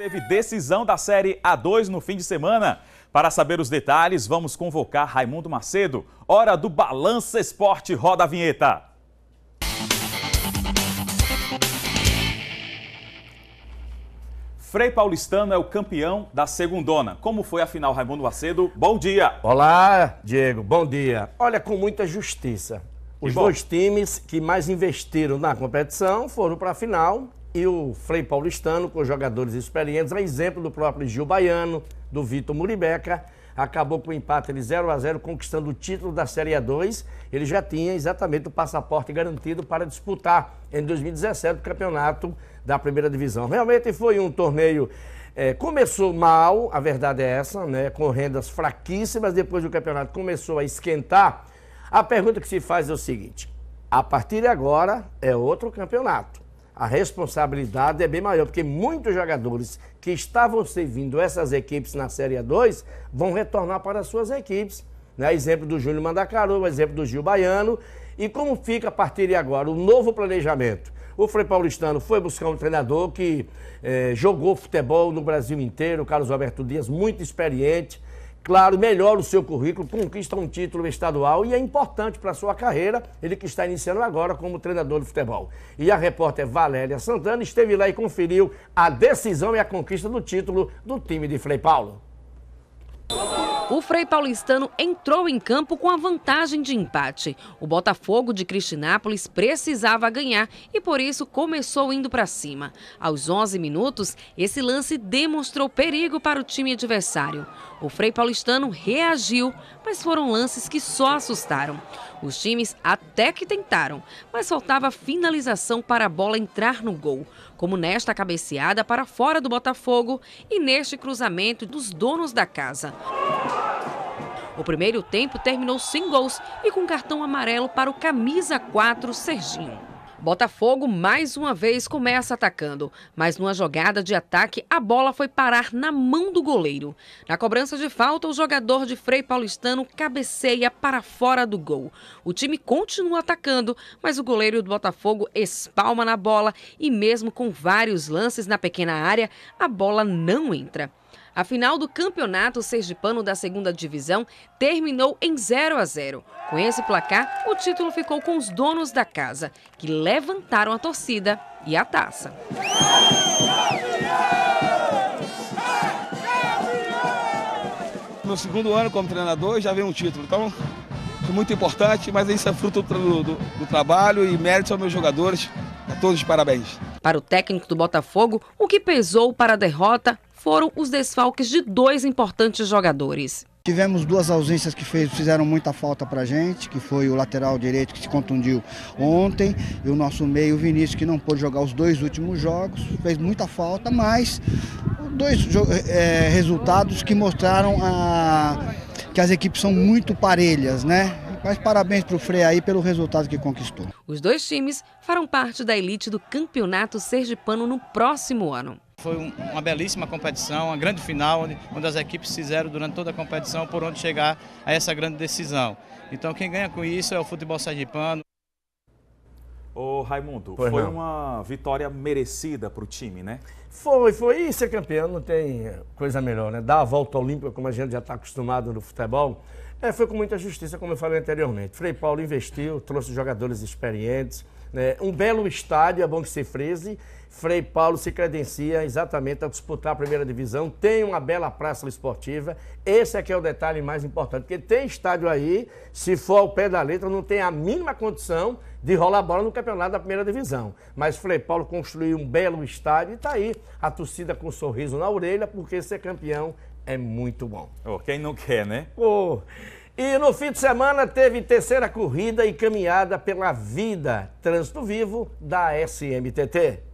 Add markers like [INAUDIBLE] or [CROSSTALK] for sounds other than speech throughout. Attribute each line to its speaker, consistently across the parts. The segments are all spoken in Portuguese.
Speaker 1: Teve decisão da Série A2 no fim de semana. Para saber os detalhes, vamos convocar Raimundo Macedo. Hora do Balança Esporte. Roda a vinheta. Frei Paulistano é o campeão da segundona. Como foi a final, Raimundo Macedo? Bom dia. Olá,
Speaker 2: Diego. Bom dia. Olha, com muita justiça. Os dois times que mais investiram na competição foram para a final e o Frei Paulistano, com jogadores experientes, a é exemplo do próprio Gil Baiano, do Vitor Muribeca, acabou com o empate de 0 a 0 conquistando o título da Série A2. Ele já tinha exatamente o passaporte garantido para disputar em 2017 o campeonato da primeira divisão. Realmente foi um torneio. É, começou mal, a verdade é essa, né? Com rendas fraquíssimas, depois do campeonato começou a esquentar. A pergunta que se faz é o seguinte: a partir de agora é outro campeonato a responsabilidade é bem maior, porque muitos jogadores que estavam servindo essas equipes na Série 2 vão retornar para suas equipes. Né? Exemplo do Júnior Mandacaru, exemplo do Gil Baiano. E como fica a partir de agora o novo planejamento? O Frei Paulistano foi buscar um treinador que eh, jogou futebol no Brasil inteiro, Carlos Alberto Dias, muito experiente, claro, melhora o seu currículo, conquista um título estadual e é importante para a sua carreira, ele que está iniciando agora como treinador de futebol. E a repórter Valéria Santana esteve lá e conferiu a decisão e a conquista
Speaker 3: do título do time de Frei Paulo. O Frei Paulistano entrou em campo com a vantagem de empate. O Botafogo de Cristinápolis precisava ganhar e por isso começou indo para cima. Aos 11 minutos, esse lance demonstrou perigo para o time adversário. O Frei Paulistano reagiu, mas foram lances que só assustaram. Os times até que tentaram, mas faltava finalização para a bola entrar no gol, como nesta cabeceada para fora do Botafogo e neste cruzamento dos donos da casa. O primeiro tempo terminou sem gols e com cartão amarelo para o camisa 4 Serginho. Botafogo mais uma vez começa atacando, mas numa jogada de ataque a bola foi parar na mão do goleiro. Na cobrança de falta, o jogador de Frei Paulistano cabeceia para fora do gol. O time continua atacando, mas o goleiro do Botafogo espalma na bola e mesmo com vários lances na pequena área, a bola não entra. A final do Campeonato Sergipano da Segunda Divisão terminou em 0 a 0. Com esse placar, o título ficou com os donos da casa, que levantaram a torcida e a taça. No segundo ano como treinador já vem um título, então é muito importante, mas isso é fruto do, do, do trabalho e mérito aos meus jogadores. A todos parabéns. Para o técnico do Botafogo, o que pesou para a derrota foram os desfalques de dois importantes jogadores. Tivemos duas ausências que
Speaker 2: fez, fizeram muita falta para a gente, que foi o lateral direito que se contundiu ontem e o nosso meio, o Vinícius, que não pôde jogar os dois últimos jogos, fez muita falta, mas dois é, resultados que mostraram a, que as equipes são muito parelhas, né? Mas parabéns para o Frei aí pelo resultado que conquistou.
Speaker 3: Os dois times farão parte da elite do Campeonato Sergipano no próximo ano. Foi uma belíssima
Speaker 2: competição, uma grande final, onde, as equipes fizeram durante toda a competição por onde chegar a essa grande decisão. Então quem ganha com isso é o futebol sergipano.
Speaker 1: Ô Raimundo, foi, uma vitória merecida para o time, né? Foi, foi. E
Speaker 2: ser campeão não tem coisa melhor, né? Dar a volta olímpica, como a gente já está acostumado no futebol, é, foi com muita justiça, como eu falei anteriormente. Frei Paulo investiu, trouxe jogadores experientes, né? um belo estádio, é bom que se freze, Frei Paulo se credencia exatamente a disputar a primeira divisão, tem uma bela praça esportiva. Esse aqui é o detalhe mais importante, porque tem estádio aí, se for ao pé da letra, não tem a mínima condição de rolar bola no campeonato da primeira divisão. Mas Frei Paulo construiu um belo estádio e está aí a torcida com um sorriso na orelha, porque ser campeão é muito bom. Oh, quem não quer, né? Oh. E no fim de semana teve terceira corrida e caminhada pela vida Trânsito
Speaker 3: Vivo da SMTT.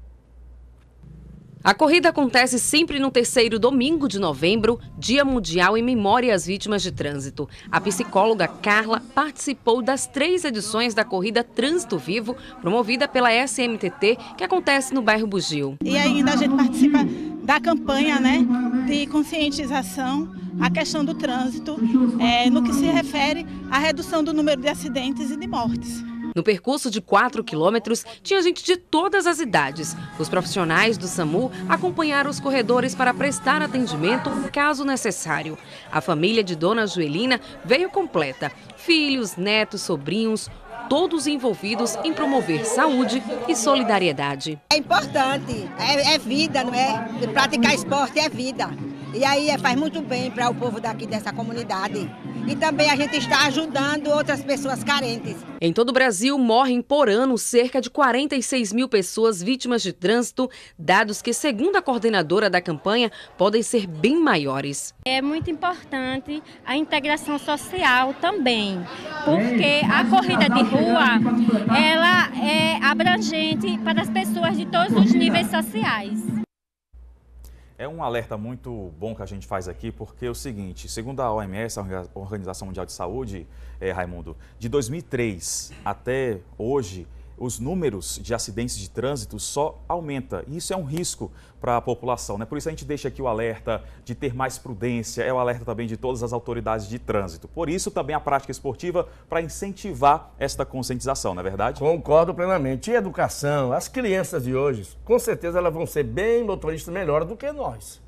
Speaker 3: A corrida acontece sempre no terceiro domingo de novembro, Dia Mundial em Memória às Vítimas de Trânsito. A psicóloga Carla participou das três edições da corrida Trânsito Vivo, promovida pela SMTT, que acontece no bairro Bugio. E ainda a gente participa da campanha né, de conscientização à questão do trânsito, é, no que se
Speaker 1: refere à redução do número de acidentes e de mortes.
Speaker 3: No percurso de 4 quilômetros, tinha gente de todas as idades. Os profissionais do SAMU acompanharam os corredores para prestar atendimento caso necessário. A família de Dona Joelina veio completa: filhos, netos, sobrinhos, todos envolvidos em promover saúde e solidariedade. É importante, é, é vida, não é? Praticar esporte é vida. E aí é, faz muito bem para o povo daqui dessa comunidade. E também a gente está ajudando outras pessoas carentes. Em todo o Brasil, morrem por ano cerca de 46 mil pessoas vítimas de trânsito, dados que, segundo a coordenadora da campanha, podem ser bem maiores. É muito importante a integração social também, porque a corrida de tá rua ela é abrangente para as pessoas de todos os é. níveis sociais.
Speaker 1: É um alerta muito bom que a gente faz aqui, porque é o seguinte, segundo a OMS, a Organização Mundial de Saúde, é, Raimundo, de 2003 até hoje, os números de acidentes de trânsito só aumenta. E isso é um risco para a população. Né? Por isso a gente deixa aqui o alerta de ter mais prudência, é o alerta também de todas as autoridades de trânsito. Por isso também a prática esportiva para incentivar esta conscientização, não é verdade?
Speaker 2: Concordo plenamente. E educação, as crianças de hoje, com certeza elas vão ser bem motoristas melhores do que nós.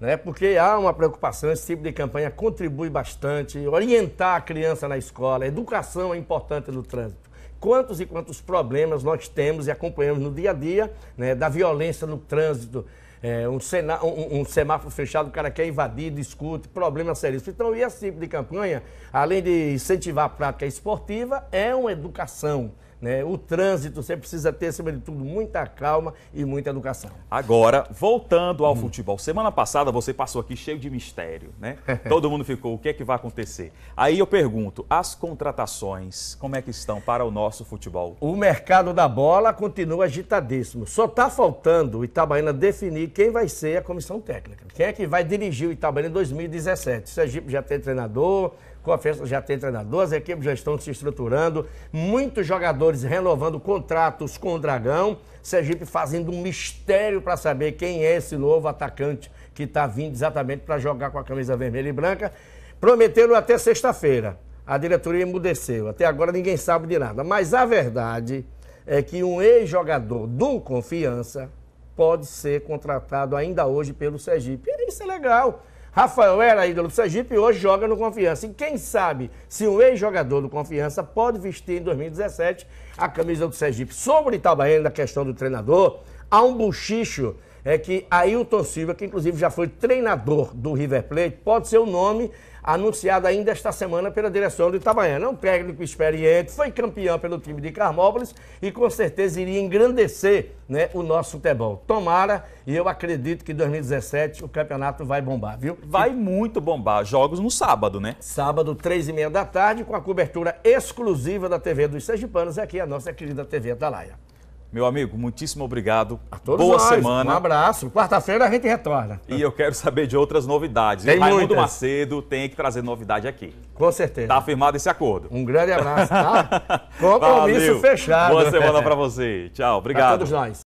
Speaker 2: Né? Porque há uma preocupação, esse tipo de campanha contribui bastante. Orientar a criança na escola, educação é importante no trânsito quantos e quantos problemas nós temos e acompanhamos no dia a dia, né, da violência no trânsito, é, um, sena, um, um, semáforo fechado, o cara quer invadir, discute, problema sério. Então, esse tipo de campanha, além de incentivar a prática esportiva, é uma educação. Né? O trânsito, você precisa ter, acima de tudo, muita calma e muita educação.
Speaker 1: Agora, voltando ao hum. futebol. Semana passada você passou aqui cheio de mistério, né? [LAUGHS] Todo mundo ficou, o que é que vai acontecer? Aí eu pergunto, as contratações, como é que estão para o nosso futebol? O mercado da bola
Speaker 2: continua agitadíssimo. Só está faltando o Itabaiana definir quem vai ser a comissão técnica. Quem é que vai dirigir o Itabaiana em 2017? O Sergipe já tem treinador, Confiança já tem treinador, as equipes já estão se estruturando, muitos jogadores renovando contratos com o Dragão, Sergipe fazendo um mistério para saber quem é esse novo atacante que está vindo exatamente para jogar com a camisa vermelha e branca. Prometeram até sexta-feira. A diretoria emudeceu. Até agora ninguém sabe de nada. Mas a verdade é que um ex-jogador do Confiança pode ser contratado ainda hoje pelo Sergipe. isso é legal. Rafael era ídolo do Sergipe e hoje joga no Confiança. E quem sabe se um ex-jogador do Confiança pode vestir em 2017 a camisa do Sergipe. Sobre Itabaiana, a questão do treinador, há um buchicho é que Ailton Silva, que inclusive já foi treinador do River Plate, pode ser o nome anunciado ainda esta semana pela direção do Itabaiana. É um técnico experiente, foi campeão pelo time de Carmópolis e com certeza iria engrandecer né, o nosso futebol. Tomara, e eu acredito que em 2017 o campeonato vai bombar, viu? Vai muito bombar. Jogos no sábado, né? Sábado, três e meia da tarde, com a cobertura exclusiva da TV dos Sergipanos, aqui a nossa querida TV Atalaia.
Speaker 1: Meu amigo, muitíssimo obrigado. A todos Boa nós. semana. Um
Speaker 2: abraço. Quarta-feira a gente retorna.
Speaker 1: E eu quero saber de outras novidades. Tem e o Raimundo muitas. Macedo tem que trazer novidade aqui.
Speaker 2: Com certeza. Está
Speaker 1: firmado esse acordo. Um grande abraço,
Speaker 2: tá? [LAUGHS] Compromisso Valeu. fechado. Boa semana para
Speaker 1: você. Tchau. Obrigado. A todos
Speaker 2: nós.